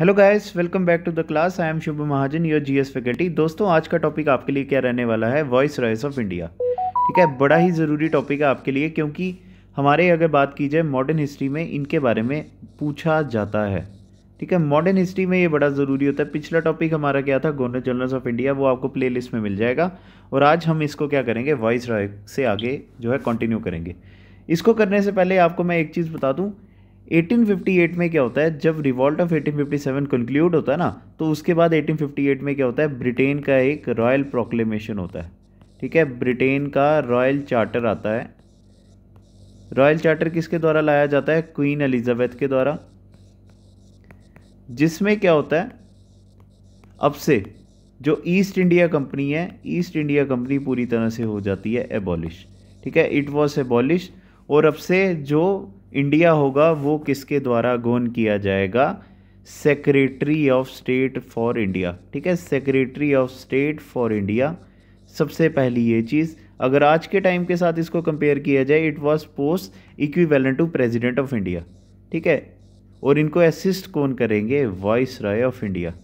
hello guys welcome back to the class I am Shubh Mahajan your GS faculty दोस्तों आज का topic आपके लिए क्या रहने वाला है वॉइस रॉयस ऑफ इंडिया ठीक है बड़ा ही ज़रूरी टॉपिक है आपके लिए क्योंकि हमारे अगर बात की जाए मॉडर्न हिस्ट्री में इनके बारे में पूछा जाता है ठीक है मॉडर्न हिस्ट्री में ये बड़ा ज़रूरी होता है पिछला टॉपिक हमारा क्या था गवर्नर जनरल्स ऑफ इंडिया वो आपको प्ले लिस्ट में मिल जाएगा और आज हम इसको क्या करेंगे वॉइस रॉय से आगे जो है कंटिन्यू करेंगे इसको करने से पहले आपको मैं एक चीज़ बता दूँ 1858 में क्या होता है जब रिवॉल्ट ऑफ 1857 कंक्लूड होता है ना तो उसके बाद 1858 में क्या होता है ब्रिटेन का एक रॉयल प्रोक्लेमेशन होता है ठीक है ब्रिटेन का रॉयल चार्टर आता है रॉयल चार्टर किसके द्वारा लाया जाता है क्वीन एलिजाबेथ के द्वारा जिसमें क्या होता है अब से जो ईस्ट इंडिया कंपनी है ईस्ट इंडिया कंपनी पूरी तरह से हो जाती है एबॉलिश ठीक है इट वॉज एबॉलिश और अब से जो इंडिया होगा वो किसके द्वारा गोन किया जाएगा secretary of state for India ठीक है secretary of state for India सबसे पहली ये चीज़ अगर आज के टाइम के साथ इसको कंपेयर किया जाए it was post equivalent to president of India ठीक है और इनको असिस्ट कौन करेंगे वॉइस राय ऑफ इंडिया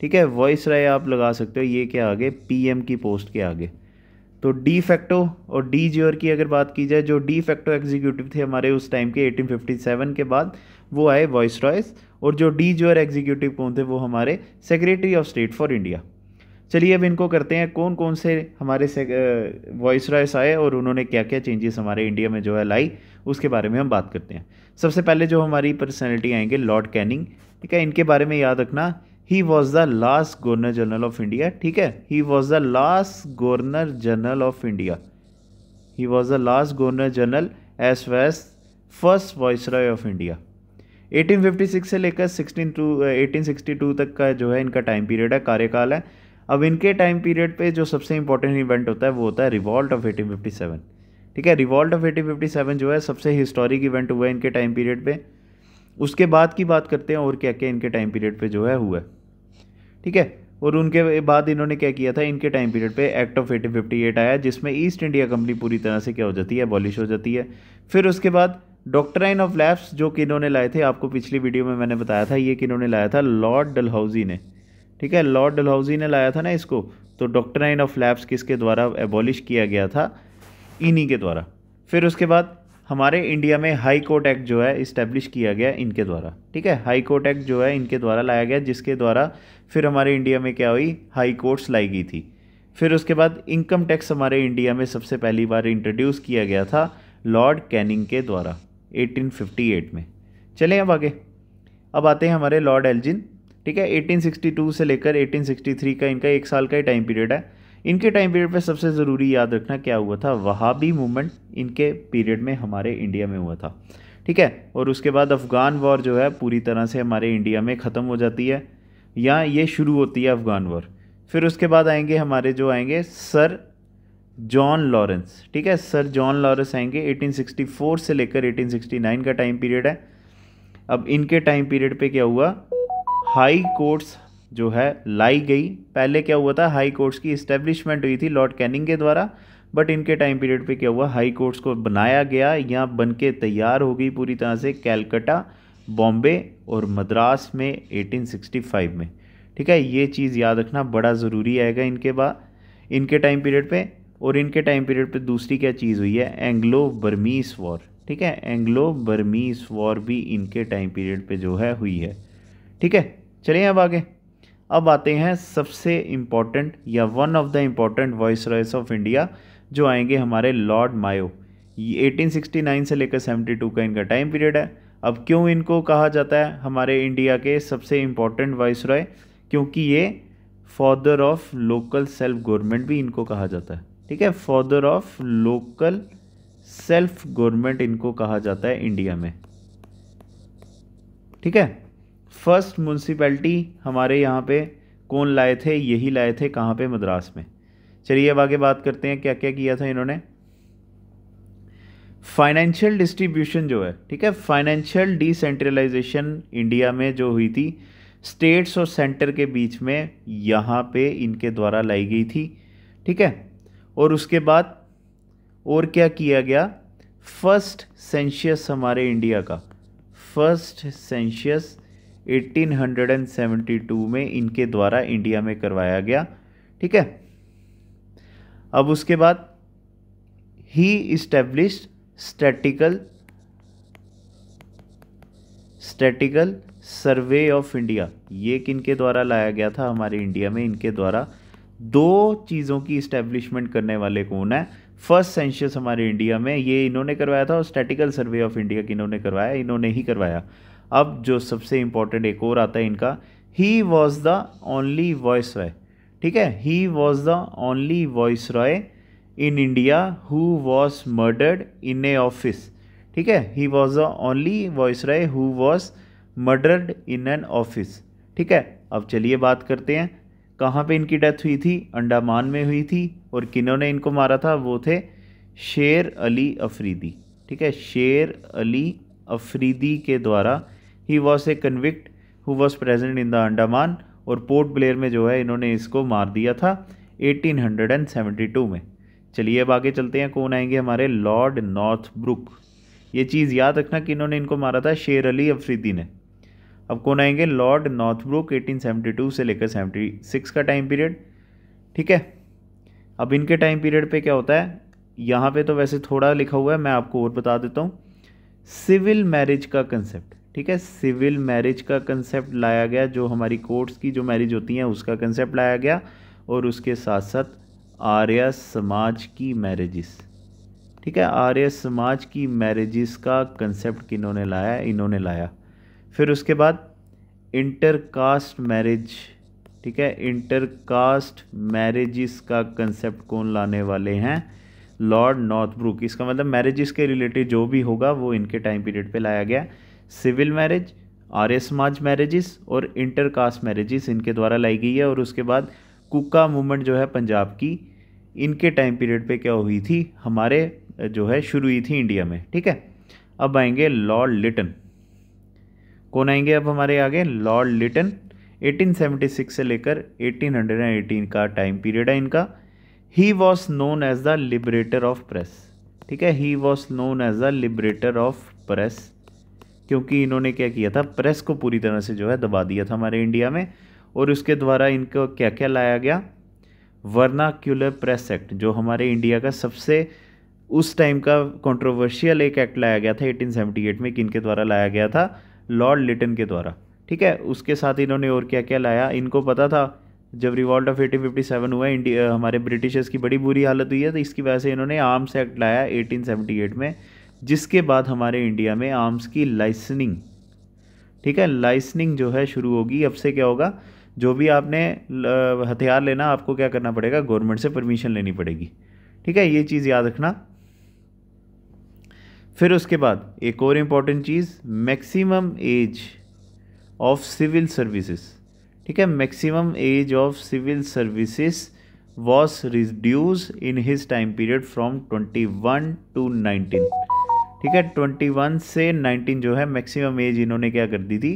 ठीक है वॉइस राय आप लगा सकते हो ये क्या आगे एम की पोस्ट के आगे तो डी फैक्टो और डी जियोर की अगर बात की जाए जो डी फैक्टो एग्जीक्यूटिव थे हमारे उस टाइम के 1857 के बाद वो आए वॉइस रॉयस और जो डी जियोर एग्जीक्यूटिव कौन थे वो हमारे secretary of state for India चलिए अब इनको करते हैं कौन कौन से हमारे से वॉइस रॉयस आए और उन्होंने क्या क्या चेंजेस हमारे इंडिया में जो है लाई उसके बारे में हम बात करते हैं सबसे पहले जो हमारी पर्सनैलिटी आएंगे लॉर्ड कैनिंग ठीक है इनके बारे में याद रखना he was the last governor general of India ठीक है he was the last governor general of India he was the last governor general as was first viceroy of India 1856 से लेकर 16 टू टू तक का जो है इनका time period है कार्यकाल है अब इनके टाइम पीरियड पे जो सबसे इंपॉर्टेंट इवेंट होता है वो होता है रिवॉल्ट ऑफ 1857 ठीक है रिवॉल्ट ऑफ 1857 जो है सबसे हिस्टोरिक इवेंट हुआ है इनके टाइम पीरियड पे उसके बाद की बात करते हैं और क्या क्या इनके टाइम पीरियड पे जो है हुआ है ठीक है और उनके बाद इन्होंने क्या किया था इनके टाइम पीरियड पे act of eighteen fifty eight आया जिसमें ईस्ट इंडिया कंपनी पूरी तरह से क्या हो जाती है एबॉलिश हो जाती है फिर उसके बाद डॉक्ट्राइन ऑफ लैब्स जो कि इन्होंने लाए थे आपको पिछली वीडियो में मैंने बताया था ये कि इन्होंने लाया था लॉर्ड डलहाउजी ने ठीक है लॉर्ड डलहाउजी ने लाया था ना इसको तो डॉक्ट्राइन ऑफ लैब्स किसके द्वारा एबॉलिश किया गया था इन्हीं के द्वारा फिर उसके बाद हमारे इंडिया में हाई कोर्ट एक्ट जो है इस्टेब्लिश किया गया इनके द्वारा ठीक है हाई कोर्ट एक्ट जो है इनके द्वारा लाया गया जिसके द्वारा फिर हमारे इंडिया में क्या हुई हाई कोर्ट्स लाई गई थी फिर उसके बाद इनकम टैक्स हमारे इंडिया में सबसे पहली बार इंट्रोड्यूस किया गया था लॉर्ड कैनिंग के द्वारा 1858 में चलें अब आगे अब आते हैं हमारे लॉर्ड एल्जिन ठीक है 1862 से लेकर 1863 का इनका एक साल का ही टाइम पीरियड है इनके टाइम पीरियड पे सबसे ज़रूरी याद रखना क्या हुआ था वहाबी मूवमेंट इनके पीरियड में हमारे इंडिया में हुआ था ठीक है और उसके बाद अफ़गान वॉर जो है पूरी तरह से हमारे इंडिया में ख़त्म हो जाती है या ये शुरू होती है अफ़गान वॉर फिर उसके बाद आएंगे हमारे जो आएंगे सर जॉन लॉरेंस ठीक है सर जॉन लॉरेंस आएंगे 1864 से लेकर 1869 का टाइम पीरियड है अब इनके टाइम पीरियड पे क्या हुआ हाई कोर्ट्स जो है लाई गई पहले क्या हुआ था हाई कोर्ट्स की इस्टेब्लिशमेंट हुई थी लॉर्ड कैनिंग के द्वारा बट इनके टाइम पीरियड पे क्या हुआ हाई कोर्ट्स को बनाया गया या बन के तैयार हो गई पूरी तरह से कैलकटा बॉम्बे और मद्रास में 1865 में ठीक है ये चीज़ याद रखना बड़ा ज़रूरी आएगा इनके बाद इनके टाइम पीरियड पे और इनके टाइम पीरियड पे दूसरी क्या चीज़ हुई है एंग्लो बर्मीस वॉर ठीक है एंग्लो बर्मीस वॉर भी इनके टाइम पीरियड पर जो है हुई है ठीक है चलिए अब आगे अब आते हैं सबसे इम्पॉर्टेंट या one of the important viceroys of India जो आएंगे हमारे लॉर्ड मायो ये 1869 से लेकर 72 का इनका टाइम पीरियड है अब क्यों इनको कहा जाता है हमारे इंडिया के सबसे इम्पॉर्टेंट वॉइस रॉय क्योंकि ये father of local self government भी इनको कहा जाता है ठीक है father of local self government इनको कहा जाता है इंडिया में ठीक है फर्स्ट म्यूनसिपैलिटी हमारे यहाँ पे कौन लाए थे यही लाए थे कहाँ पे मद्रास में चलिए अब आगे बात करते हैं क्या क्या किया था इन्होंने फाइनेंशियल डिस्ट्रीब्यूशन जो है ठीक है फाइनेंशियल डिसेंट्रलाइजेशन इंडिया में जो हुई थी स्टेट्स और सेंटर के बीच में यहाँ पे इनके द्वारा लाई गई थी ठीक है और उसके बाद और क्या किया गया फर्स्ट सेंशियस हमारे इंडिया का फर्स्ट सेंशियस 1872 में इनके द्वारा इंडिया में करवाया गया ठीक है अब उसके बाद ही establish statistical statistical survey of India ये किन के द्वारा लाया गया था हमारे इंडिया में इनके द्वारा दो चीज़ों की इस्टेब्लिशमेंट करने वाले कौन है फर्स्ट सेंशस हमारे इंडिया में ये इन्होंने करवाया था और स्टैटिकल सर्वे ऑफ इंडिया किन्होंने करवाया इन्होंने ही करवाया अब जो सबसे इंपॉर्टेंट एक और आता है इनका he was the only viceroy ठीक है he was the only viceroy in India who was murdered in a office ठीक है he was the only viceroy who was murdered in an office ठीक है अब चलिए बात करते हैं कहाँ पे इनकी डेथ हुई थी अंडमान में हुई थी और किन्होंने ने इनको मारा था वो थे शेर अली अफरीदी ठीक है शेर अली अफरीदी के द्वारा he was a convict who was present in the Andaman और पोर्ट ब्लेयर में जो है इन्होंने इसको मार दिया था 1872 में चलिए अब आगे चलते हैं कौन आएंगे हमारे लॉर्ड नॉर्थ ब्रुक ये चीज़ याद रखना कि इन्होंने इनको मारा था शेर अली अफरीदी ने अब कौन आएंगे लॉर्ड नॉर्थ ब्रुक एटीन से लेकर सेवेंटी सिक्स का टाइम पीरियड ठीक है अब इनके टाइम पीरियड पे क्या होता है यहाँ पे तो वैसे थोड़ा लिखा हुआ है मैं आपको और बता देता हूँ सिविल मैरिज का कंसेप्ट ठीक है सिविल मैरिज का कंसेप्ट लाया गया जो हमारी कोर्ट्स की जो मैरिज होती हैं उसका कंसेप्ट लाया गया और उसके साथ साथ आर्य समाज की मैरिजिस ठीक है आर्य समाज की मैरिजिस का कंसेप्ट किन्होंने लाया इन्होंने लाया फिर उसके बाद इंटरकास्ट मैरिज ठीक है इंटरकास्ट मैरिजिस का कंसेप्ट कौन लाने वाले हैं लॉर्ड नॉर्थ ब्रुक इसका मतलब मैरिजिस के रिलेटेड जो भी होगा वो इनके टाइम पीरियड पे लाया गया सिविल मैरिज आर्य समाज मैरिजेस और इंटर कास्ट मैरिजेस इनके द्वारा लाई गई है और उसके बाद कुका मूवमेंट जो है पंजाब की इनके टाइम पीरियड पे क्या हुई थी हमारे जो है शुरू हुई थी इंडिया में ठीक है अब आएंगे लॉर्ड लिटन कौन आएंगे अब हमारे आगे लॉर्ड लिटन 1876 से लेकर 1818 का टाइम पीरियड है इनका he was known as the liberator of press ठीक है he was known as the liberator of press क्योंकि इन्होंने क्या किया था प्रेस को पूरी तरह से जो है दबा दिया था हमारे इंडिया में और उसके द्वारा इनको क्या क्या लाया गया वर्नाक्यूलर प्रेस एक्ट जो हमारे इंडिया का सबसे उस टाइम का कंट्रोवर्शियल एक एक्ट लाया गया था 1878 में के द्वारा लाया गया था लॉर्ड लिटन के द्वारा ठीक है उसके साथ इन्होंने और क्या क्या लाया इनको पता था जब रिवॉल्ट ऑफ 1857 हुआ इंडिया हमारे ब्रिटिशर्स की बड़ी बुरी हालत हुई है तो इसकी वजह से इन्होंने आर्म्स एक्ट लाया 1878 में जिसके बाद हमारे इंडिया में आर्म्स की लाइसनिंग ठीक है लाइसनिंग जो है शुरू होगी अब से क्या होगा जो भी आपने हथियार लेना आपको क्या करना पड़ेगा गवर्नमेंट से परमिशन लेनी पड़ेगी ठीक है ये चीज़ याद रखना फिर उसके बाद एक और इम्पॉर्टेंट चीज़ maximum age of civil services ठीक है maximum age of civil services was reduce in his time period from twenty one to nineteen ठीक है ट्वेंटी वन से नाइनटीन जो है मैक्सिमम एज इन्होंने क्या कर दी थी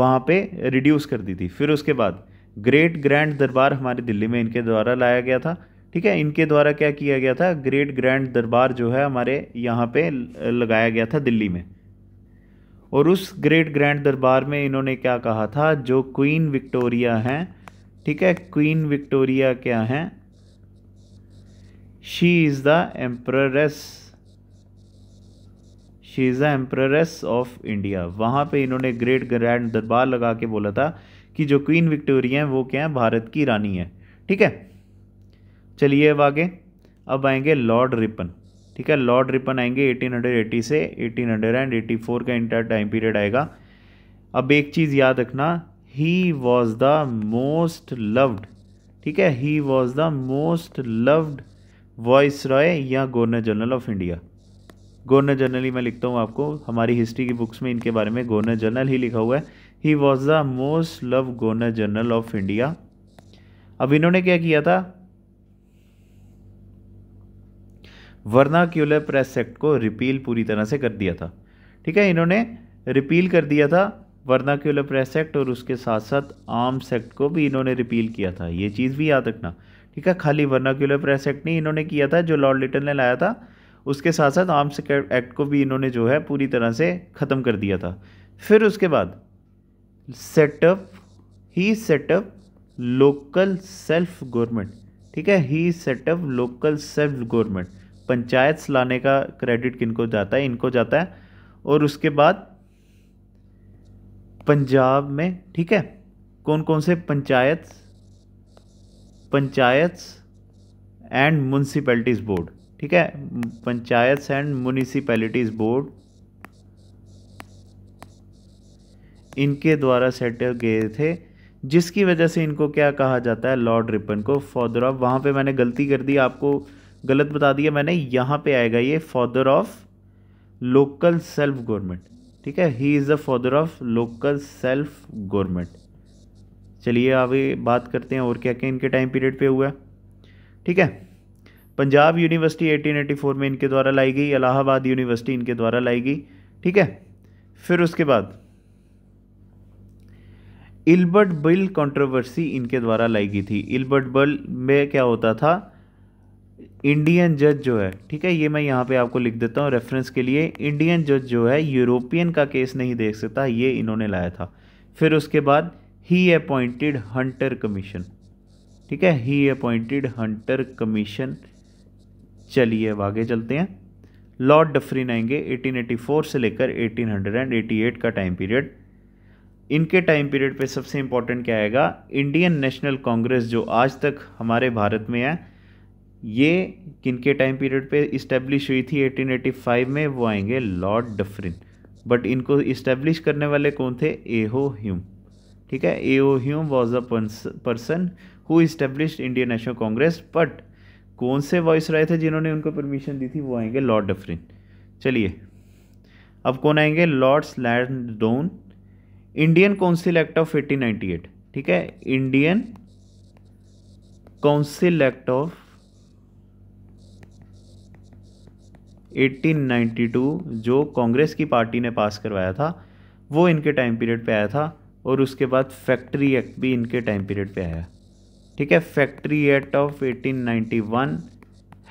वहाँ पे रिड्यूस कर दी थी फिर उसके बाद ग्रेट ग्रैंड दरबार हमारे दिल्ली में इनके द्वारा लाया गया था ठीक है इनके द्वारा क्या किया गया था ग्रेट ग्रैंड दरबार जो है हमारे यहाँ पे लगाया गया था दिल्ली में और उस ग्रेट ग्रैंड दरबार में इन्होंने क्या कहा था जो क्वीन विक्टोरिया हैं ठीक है क्वीन विक्टोरिया क्या हैं she is the empress she is the empress of India वहाँ पे इन्होंने ग्रेट ग्रैंड दरबार लगा के बोला था कि जो क्वीन विक्टोरिया है वो क्या है भारत की रानी है ठीक है चलिए अब आगे अब आएंगे लॉर्ड रिपन ठीक है लॉर्ड रिपन आएंगे 1880 से 1884 का इंटर टाइम पीरियड आएगा अब एक चीज़ याद रखना he was the most loved ठीक है he was the most loved viceroy या governor general of India governor general ही मैं लिखता हूँ आपको हमारी हिस्ट्री की बुक्स में इनके बारे में गवर्नर जनरल ही लिखा हुआ है he was the most love governor general of India अब इन्होंने क्या किया था वर्नाक्यूलर प्रेस एक्ट को रिपील पूरी तरह से कर दिया था ठीक है इन्होंने रिपील कर दिया था वर्नाक्यूलर प्रेस एक्ट और उसके साथ साथ आम सेक्ट को भी इन्होंने रिपील किया था ये चीज़ भी याद रखना ठीक है खाली वर्नाक्यूलर प्रेस एक्ट नहीं इन्होंने किया था जो लॉर्ड लिटल ने लाया था उसके साथ साथ आर्म्स एक्ट को भी इन्होंने जो है पूरी तरह से ख़त्म कर दिया था फिर उसके बाद setup he setup local self government ठीक है he setup local self government panchayat लाने का क्रेडिट किनको जाता है इनको जाता है और उसके बाद पंजाब में ठीक है कौन कौन से panchayat panchayat and municipalities board ठीक है पंचायत एंड म्यूनिसपैलिटीज़ बोर्ड इनके द्वारा सेटल गए थे जिसकी वजह से इनको क्या कहा जाता है लॉर्ड रिपन को फादर ऑफ वहाँ पे मैंने गलती कर दी आपको गलत बता दिया मैंने यहाँ पे आएगा ये father of local self government ठीक है he is the father of local self government चलिए अभी बात करते हैं और क्या क्या इनके टाइम पीरियड पे हुआ है ठीक है पंजाब यूनिवर्सिटी 1884 में इनके द्वारा लाई गई इलाहाबाद यूनिवर्सिटी इनके द्वारा लाई गई ठीक है फिर उसके बाद इल्बर्ट बिल कंट्रोवर्सी इनके द्वारा लाई गई थी इल्बर्ट बिल में क्या होता था इंडियन जज जो है ठीक है ये मैं यहाँ पे आपको लिख देता हूँ रेफरेंस के लिए इंडियन जज जो है यूरोपियन का केस नहीं देख सकता ये इन्होंने लाया था फिर उसके बाद ही अपॉइंटेड हंटर कमीशन ठीक है ही अपॉइंटेड हंटर कमीशन चलिए अब आगे चलते हैं लॉर्ड डफरिन आएंगे 1884 से लेकर 1888 का टाइम पीरियड इनके टाइम पीरियड पे सबसे इम्पॉर्टेंट क्या आएगा इंडियन नेशनल कांग्रेस जो आज तक हमारे भारत में है ये किनके टाइम पीरियड पे इस्टेब्लिश हुई थी 1885 में वो आएंगे लॉर्ड डफरिन बट इनको इस्टेब्लिश करने वाले कौन थे ए हो ह्यूम ठीक है A O Hume was a person who establish Indian National Congress but कौन से वॉइस राय थे जिन्होंने उनको परमिशन दी थी वो आएंगे लॉर्ड डफरिन चलिए अब कौन आएंगे Lord Lansdowne Indian Council Act of 1898 ठीक है इंडियन काउंसिल एक्ट ऑफ 1892 जो कांग्रेस की पार्टी ने पास करवाया था वो इनके टाइम पीरियड पे आया था और उसके बाद फैक्ट्री एक्ट भी इनके टाइम पीरियड पे आया ठीक है factory act of 1891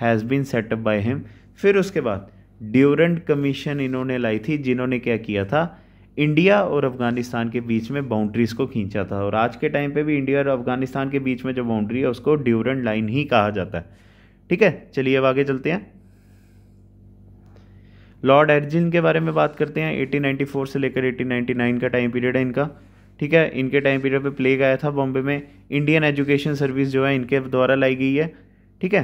has been setup by him फिर उसके बाद ड्यूरेंट कमीशन इन्होंने लाई थी जिन्होंने क्या किया था इंडिया और अफगानिस्तान के बीच में बाउंड्रीज़ को खींचा था और आज के टाइम पे भी इंडिया और अफगानिस्तान के बीच में जो बाउंड्री है उसको ड्यूरेंट लाइन ही कहा जाता है ठीक है चलिए अब आगे चलते हैं लॉर्ड एर्जिन के बारे में बात करते हैं 1894 से लेकर 1899 का टाइम पीरियड है इनका ठीक है इनके टाइम पीरियड पे प्लेग आया था बॉम्बे में इंडियन एजुकेशन सर्विस जो है इनके द्वारा लाई गई है ठीक है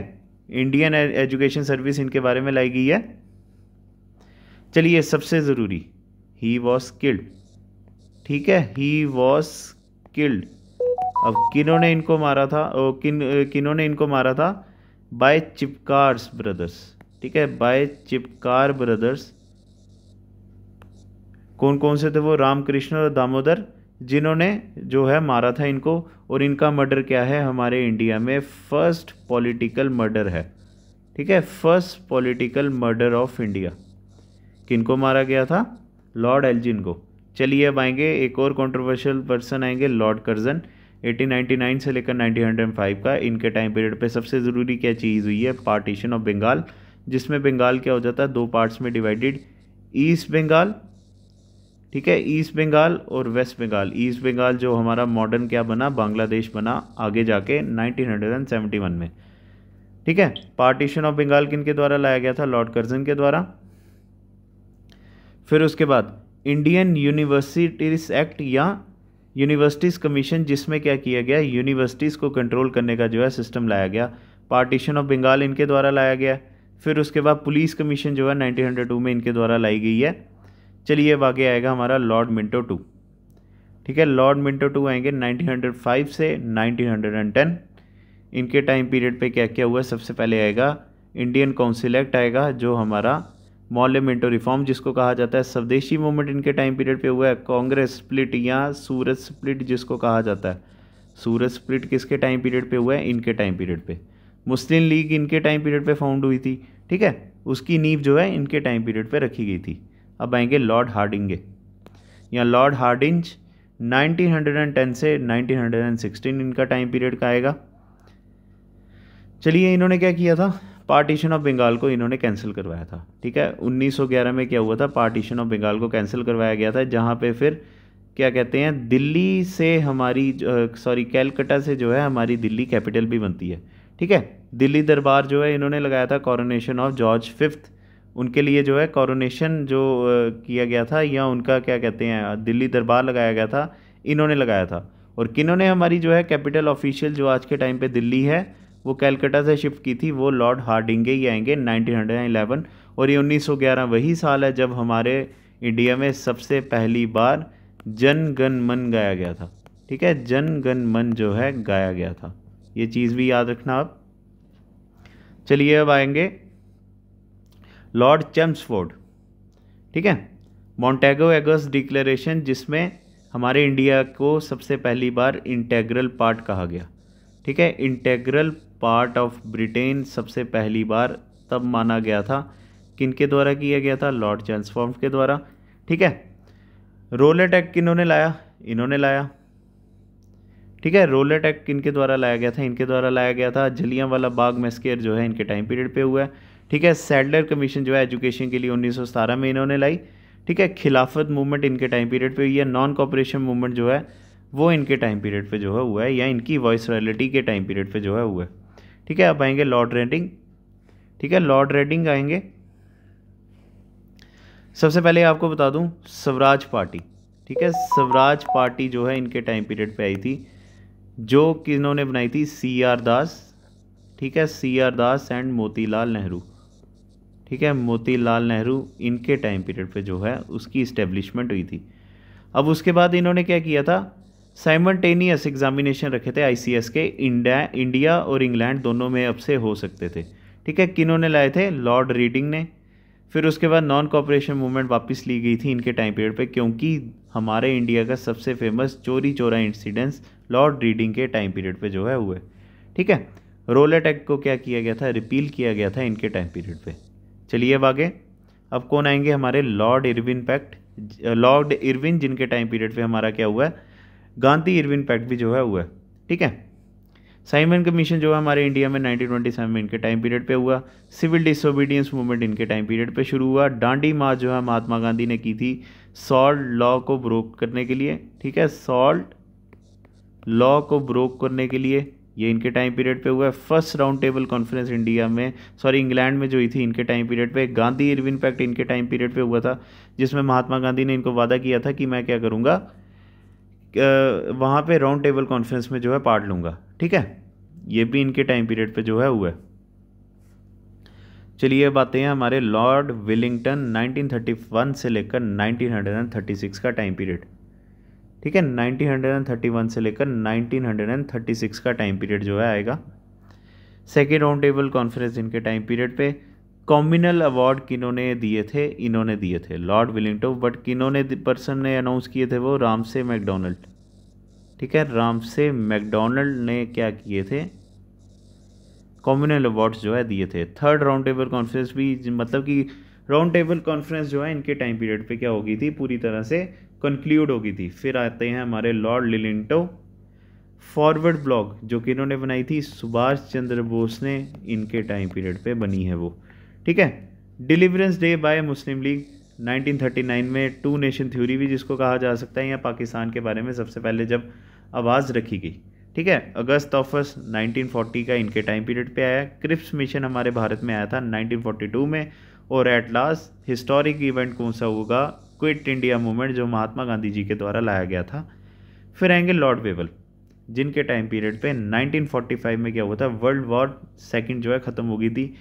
इंडियन एजुकेशन सर्विस इनके बारे में लाई गई है चलिए सबसे ज़रूरी ही वॉज किल्ड ठीक है ही वॉज किल्ड अब किनों ने इनको मारा था ओ, किन किनों ने इनको मारा था बाय चिपकार्स ब्रदर्स ठीक है बाय चिपकार ब्रदर्स कौन कौन से थे वो रामकृष्ण और दामोदर जिन्होंने जो है मारा था इनको और इनका मर्डर क्या है हमारे इंडिया में फर्स्ट पॉलिटिकल मर्डर है ठीक है first political murder of India किनको मारा गया था लॉर्ड एल्जिन को चलिए अब आएंगे एक और कंट्रोवर्शियल पर्सन आएंगे लॉर्ड कर्जन 1899 से लेकर 1905 का इनके टाइम पीरियड पे सबसे ज़रूरी क्या चीज़ हुई है पार्टीशन ऑफ बंगाल जिसमें बंगाल क्या हो जाता है दो पार्ट्स में डिवाइडेड ईस्ट बंगाल ठीक है ईस्ट बंगाल और वेस्ट बंगाल ईस्ट बंगाल जो हमारा मॉडर्न क्या बना बांग्लादेश बना आगे जाके 1971 में ठीक है पार्टीशन ऑफ बंगाल किन के द्वारा लाया गया था लॉर्ड कर्जन के द्वारा फिर उसके बाद इंडियन यूनिवर्सिटीज एक्ट या यूनिवर्सिटीज़ कमीशन जिसमें क्या किया गया यूनिवर्सिटीज़ को कंट्रोल करने का जो है सिस्टम लाया गया पार्टीशन ऑफ बंगाल इनके द्वारा लाया गया फिर उसके बाद पुलिस कमीशन जो है 1902 में इनके द्वारा लाई गई है चलिए अब आगे आएगा हमारा लॉर्ड मिंटो टू ठीक है लॉर्ड मिंटो टू आएंगे 1905 से 1910 इनके टाइम पीरियड पे क्या क्या हुआ सबसे पहले आएगा इंडियन काउंसिल एक्ट आएगा जो हमारा मौल्य मिंटो रिफॉर्म जिसको कहा जाता है स्वदेशी मूवमेंट इनके टाइम पीरियड पे हुआ है कांग्रेस स्प्लिट या सूरज स्प्लिट जिसको कहा जाता है सूरज स्प्लिट किसके टाइम पीरियड पे हुआ है इनके टाइम पीरियड पे मुस्लिम लीग इनके टाइम पीरियड पे फाउंड हुई थी ठीक है उसकी नींव जो है इनके टाइम पीरियड पे रखी गई थी अब आएंगे लॉर्ड हार्डिंगे या लॉर्ड हार्डिंज 1910 से 1916 इनका टाइम पीरियड का आएगा चलिए इन्होंने क्या किया था पार्टीशन ऑफ बंगाल को इन्होंने कैंसिल करवाया था ठीक है 1911 में क्या हुआ था पार्टीशन ऑफ बंगाल को कैंसिल करवाया गया था जहाँ पे फिर क्या कहते हैं दिल्ली से हमारी सॉरी कैलकटा से जो है हमारी दिल्ली कैपिटल भी बनती है ठीक है दिल्ली दरबार जो है इन्होंने लगाया था कॉरोनेशन ऑफ जॉर्ज फिफ्थ उनके लिए जो है कॉरोनेशन जो किया गया था या उनका क्या कहते हैं दिल्ली दरबार लगाया गया था इन्होंने लगाया था और किन्होंने हमारी जो है कैपिटल ऑफिशियल जो आज के टाइम पे दिल्ली है वो कैलकटा से शिफ्ट की थी वो लॉर्ड हार्डिंगे ही आएंगे 1911 और ये 1911 वही साल है जब हमारे इंडिया में सबसे पहली बार जन गण मन गाया गया था ठीक है जन गण मन जो है गाया गया था ये चीज़ भी याद रखना आप चलिए अब आएंगे लॉर्ड चैम्सफोर्ड ठीक है मॉन्टेगो एगर्स डिक्लेरेशन जिसमें हमारे इंडिया को सबसे पहली बार इंटेग्रल पार्ट कहा गया ठीक है इंटेग्रल पार्ट ऑफ ब्रिटेन सबसे पहली बार तब माना गया था किनके द्वारा किया गया था लॉर्ड चैंसफॉर्म के द्वारा ठीक है रोलेट एक्ट किन्होंने लाया इन्होंने लाया ठीक है रोलेट एक्ट किनके द्वारा लाया गया था इनके द्वारा लाया गया था वाला बाग मैस्केर जो है इनके टाइम पीरियड पे हुआ है ठीक है सैडलर कमीशन जो है एजुकेशन के लिए उन्नीस में इन्होंने लाई ठीक है खिलाफत मूवमेंट इनके टाइम पीरियड पे या नॉन कॉपरेशन मूवमेंट जो है वो इनके टाइम पीरियड पे जो है हुआ है या इनकी वॉइस रॉयलिटी के टाइम पीरियड पे जो है हुआ है ठीक है आप आएंगे लॉर्ड रेडिंग ठीक है लॉर्ड रेडिंग आएंगे सबसे पहले आपको बता दूं स्वराज पार्टी ठीक है स्वराज पार्टी जो है इनके टाइम पीरियड पे आई थी जो कि इन्होंने बनाई थी सी आर दास ठीक है C R Das and Motilal Nehru ठीक है मोतीलाल नेहरू इनके टाइम पीरियड पे जो है उसकी इस्टेब्लिशमेंट हुई थी अब उसके बाद इन्होंने क्या किया था साइमल्टेनियस एग्जामिनेशन रखे थे आई के इंडिया इंडिया और इंग्लैंड दोनों में अब से हो सकते थे ठीक है किन्ों ने लाए थे लॉर्ड रीडिंग ने फिर उसके बाद नॉन कॉपरेशन मूवमेंट वापस ली गई थी इनके टाइम पीरियड पे क्योंकि हमारे इंडिया का सबसे famous Chauri Chaura incidence Lord Reading के टाइम पीरियड पे जो है हुए ठीक है रोलेट एक्ट को क्या किया गया था रिपील किया गया था इनके टाइम पीरियड पे चलिए अब आगे अब कौन आएंगे हमारे Lord Irwin pact Lord Irwin जिनके टाइम पीरियड पे हमारा क्या हुआ है गांधी इरविन पैक्ट भी जो है हुआ है ठीक है साइमन कमीशन जो है हमारे इंडिया में 1927 में इनके टाइम पीरियड पे हुआ सिविल डिसोबीडियंस मूवमेंट इनके टाइम पीरियड पे शुरू हुआ डांडी मार्च जो है महात्मा गांधी ने की थी सॉल्ट लॉ को ब्रोक करने के लिए ठीक है सॉल्ट लॉ को ब्रोक करने के लिए ये इनके टाइम पीरियड पे हुआ है first round table conference India में सॉरी इंग्लैंड में जो हुई थी इनके टाइम पीरियड पे गांधी इरविन पैक्ट इनके टाइम पीरियड पे हुआ था जिसमें महात्मा गांधी ने इनको वादा किया था कि मैं क्या करूँगा वहाँ पर राउंड टेबल कॉन्फ्रेंस में जो है पार्ट लूँगा ठीक है ये भी इनके टाइम पीरियड पर जो है हुआ है चलिए बातें हैं हमारे लॉर्ड विलिंगटन 1931 से लेकर 1936 का टाइम पीरियड ठीक है 1931 से लेकर 1936 का टाइम पीरियड जो है आएगा सेकेंड राउंड टेबल कॉन्फ्रेंस इनके टाइम पीरियड पे कॉम्बिनल अवार्ड किन्होंने दिए थे इन्होंने दिए थे लॉर्ड विलिंगटन बट किन्होंने पर्सन ने अनाउंस किए थे वो रामसे मैकडोनल्ड ठीक है रामसे मैकडोनल्ड ने क्या किए थे कॉम्बिनल अवार्ड्स जो है दिए थे थर्ड राउंड टेबल कॉन्फ्रेंस भी मतलब कि राउंड टेबल कॉन्फ्रेंस जो है इनके टाइम पीरियड पे क्या होगी थी पूरी तरह से कंक्लूड होगी थी फिर आते हैं हमारे लॉर्ड लिलिंटो फॉरवर्ड ब्लॉग जो कि इन्होंने बनाई थी सुभाष चंद्र बोस ने इनके टाइम पीरियड पे बनी है वो ठीक है deliverance day by Muslim League 1939 में टू नेशन थ्योरी भी जिसको कहा जा सकता है या पाकिस्तान के बारे में सबसे पहले जब आवाज़ रखी गई ठीक है अगस्त ऑफर्स 1940 का इनके टाइम पीरियड पे आया क्रिप्स मिशन हमारे भारत में आया था 1942 में और एट लास्ट हिस्टोरिक इवेंट कौन सा होगा क्विट इंडिया मूवमेंट जो महात्मा गांधी जी के द्वारा लाया गया था फिर आएंगे लॉर्ड वेबल जिनके टाइम पीरियड पे 1945 में क्या हुआ था वर्ल्ड वॉर सेकंड जो है ख़त्म हो गई थी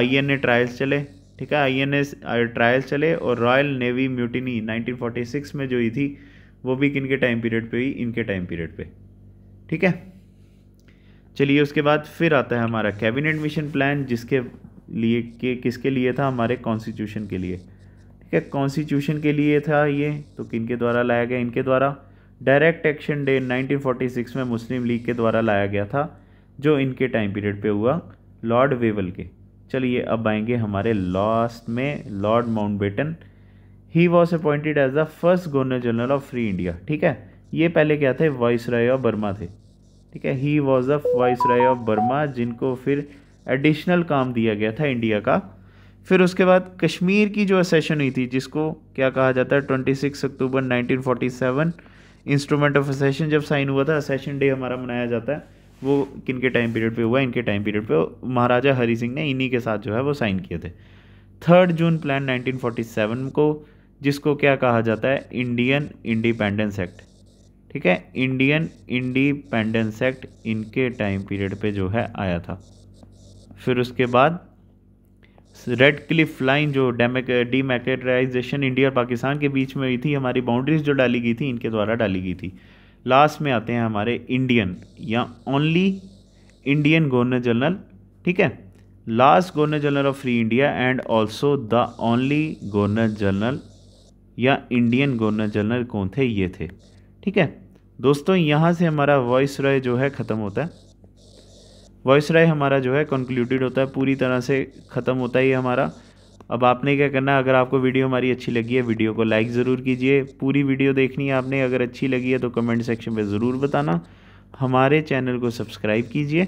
आईएनए ट्रायल्स चले ठीक है आईएनए ट्रायल्स चले और रॉयल नेवी म्यूटिनी 1946 में जो हुई थी वो भी किन के टाइम पीरियड पे हुई इनके टाइम पीरियड पे ठीक है चलिए उसके बाद फिर आता है हमारा कैबिनेट मिशन प्लान जिसके लिए के किसके लिए था हमारे कॉन्स्टिट्यूशन के लिए क्या कॉन्स्टिट्यूशन के लिए था ये तो किन के द्वारा लाया गया इनके द्वारा डायरेक्ट एक्शन डे 1946 में मुस्लिम लीग के द्वारा लाया गया था जो इनके टाइम पीरियड पे हुआ लॉर्ड वेवल के चलिए अब आएंगे हमारे लास्ट में Lord Mountbatten he was appointed as the first governor general of free India ठीक है ये पहले क्या थे वाइस राय ऑफ बर्मा थे ठीक है he was the viceroy of Burma जिनको फिर एडिशनल काम दिया गया था इंडिया का फिर उसके बाद कश्मीर की जो असेशन हुई थी जिसको क्या कहा जाता है twenty six October nineteen seven instrument of accession जब साइन हुआ था असेशन डे हमारा मनाया जाता है वो किन के टाइम पीरियड पे हुआ इनके टाइम पीरियड पे महाराजा हरी सिंह ने इन्हीं के साथ जो है वो साइन किए थे थर्ड जून प्लान सेवन को जिसको क्या कहा जाता है इंडियन इंडिपेंडेंस एक्ट ठीक है इंडियन इंडिपेंडेंस एक्ट इनके टाइम पीरियड पे जो है आया था फिर उसके बाद रेड क्लिफ लाइन जो डीमेकेटराइजेशन इंडिया और पाकिस्तान के बीच में हुई थी हमारी बाउंड्रीज जो डाली गई थी इनके द्वारा डाली गई थी लास्ट में आते हैं हमारे इंडियन या ओनली इंडियन गवर्नर जनरल ठीक है last governor general of free India and also the only governor general या इंडियन गवर्नर जनरल कौन थे ये थे ठीक है दोस्तों यहाँ से हमारा वॉइस रॉय जो है ख़त्म होता है वॉइस राय हमारा जो है कंक्लूडेड होता है पूरी तरह से ख़त्म होता ही हमारा अब आपने क्या करना है अगर आपको वीडियो हमारी अच्छी लगी है वीडियो को लाइक ज़रूर कीजिए पूरी वीडियो देखनी है आपने अगर अच्छी लगी है तो कमेंट सेक्शन में ज़रूर बताना हमारे चैनल को सब्सक्राइब कीजिए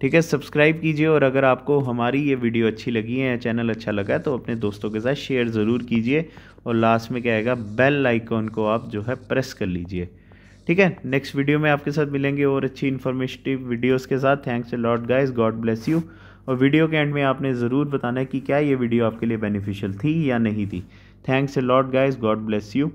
ठीक है सब्सक्राइब कीजिए और अगर आपको हमारी ये वीडियो अच्छी लगी है या चैनल अच्छा लगा है तो अपने दोस्तों के साथ शेयर ज़रूर कीजिए और लास्ट में क्या आएगा बेल आइकॉन को आप जो है प्रेस कर लीजिए ठीक है नेक्स्ट वीडियो में आपके साथ मिलेंगे और अच्छी इन्फॉर्मेटिव वीडियोस के साथ thanks a lot guys God bless you और वीडियो के एंड में आपने ज़रूर बताना है कि क्या ये वीडियो आपके लिए बेनिफिशियल थी या नहीं थी thanks a lot guys God bless you